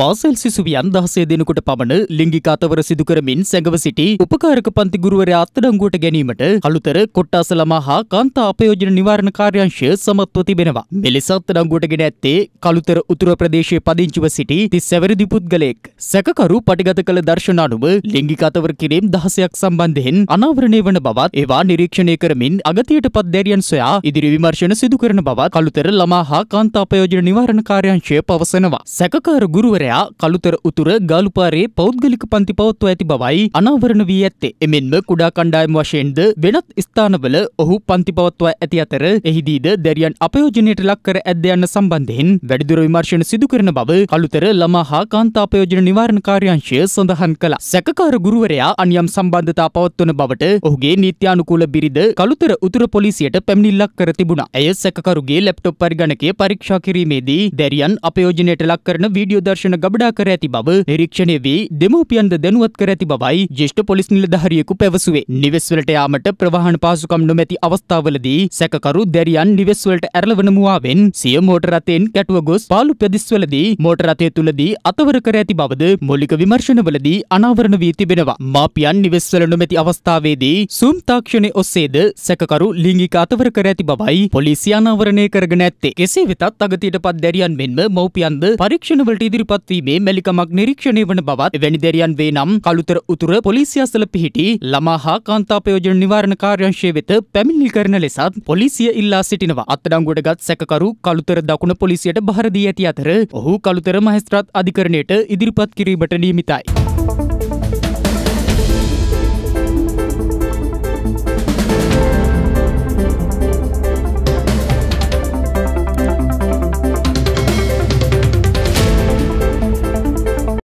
පාසල් සිසුවියන් දහසේ දෙනකුට පමණ ලිංගික අතවර සිදු කරමින් සැඟව සිටි උපකාරක පන්ති ගුරුවරයා අත්අඩංගුවට ගැනීමට අලුතර කොට්ටාස ළමා හා කාන්තා අපයෝජන නිවාරණ කාර්යාංශය සමත්ව තිබෙනවා. මෙලෙස අත්අඩංගුවට ගෙන ඇත්තේ කළුතර උතුර ප්‍රදේශයේ පදිංචිව සිටි තිස්සැවැරදි පුද්ගලයෙක්. සැකකරු පටිගත කළ දර්ශන අනුව ලිංගික අතවර කිරීම් දහසයක් සම්බන්ධයෙන් අනාවරණය වන බවත් ඒවා නිරීක්ෂණය කරමින් අගතියට පත් දැරියන් සොයා ඉදිරි විමර්ශන සිදු කරන බවත් කළුතර ළමා හා කාන්තා අපයෝජන නිවාරණ කාර්යාංශය පවසනවා. සැකකාර ගුරුවරයා අමාත්‍යවරයා කළුතර උතුර ගාලුපාරේ පෞද්ගලික පන්ති පවත්වා ඇති බවයි අනාවරණ වී ඇත්තේ. එමෙන්ම කුඩා කණ්ඩායම් වශයෙන්ද වෙනත් ස්ථානවල ඔහු පන්ති පවත්වා ඇති අතර එහිදීද දැරියන් අපයෝජනයට ලක් කර ඇද්ද යන්න සම්බන්ධයෙන් වැඩිදුර විමර්ශන සිදු කරන බව කළුතර ළමා හා කාන්තා අපයෝජන නිවාරණ කාර්යාංශය සඳහන් කළා. සැකකාර ගුරුවරයා අනියම් සම්බන්ධතා පවත්වන බවට ඔහුගේ නීත්‍යානුකූල බිරිද කළුතර උතුර පොලිසියට පැමිණිල්ලක් කර තිබුණා. ඇය සැකකරුගේ ලැප්ටොප් පරිගණකය පරීක්ෂා කිරීමේදී දැරියන් අපයෝජනයට ලක් කරන වීඩියෝ දර්ශන යන ගබඩා කර ඇති බව නිරීක්ෂණය වී දෙමව්පියන්ද දැනුවත් කර ඇති බවයි ජ්‍යෙෂ්ඨ පොලිස් නිලධාරියෙකු පැවසුවේ. නිවෙස්වලට යාමට ප්‍රවාහන පහසුකම් නොමැති අවස්ථාවලදී සැකකරු දැරියන් නිවෙස්වලට ඇරලවන මුවාවෙන් සිය මෝටර රථයෙන් කැටුව ගොස් පාලු ප්‍රදෙස්වලදී මෝටර රථය තුලදී අතවර කර ඇති බවද මූලික විමර්ශනවලදී අනාවරණ වී තිබෙනවා. මාපියන් නිවෙස්වල නොමැති අවස්ථාවේදී සුම් තාක්ෂණය ඔස්සේද සැකකරු ලිංගික අතවර කර ඇති බවයි පොලිසිය අනාවරණය කරගෙන ඇත්තේ. කෙසේ වෙතත් අගතියට පත් දැරියන් මෙන්ම මව්පියන්ද පරීක්ෂණවලට ඉදිරිපත් පවත්වීමේ මැලිකමක් නිරීක්ෂණය වන බවත් වැනි දෙරියන් වේ නම් කළුතර උතුර පොලිසිය අසල පිහිටි ළමා හා කාන්තා ප්‍රයෝජන නිවාරණ කාර්යංශය වෙත පැමිණිලි කරන ලෙසත් පොලිසිය ඉල්ලා සිටිනවා. අත්අඩංගුවට ගත් සැකකරු කළුතර දකුණ පොලිසියට බහර දී ඇති අතර ඔහු කළුතර මහේස්ත්‍රාත් අධිකරණයට ඉදිරිපත් කිරීමට නියමිතයි.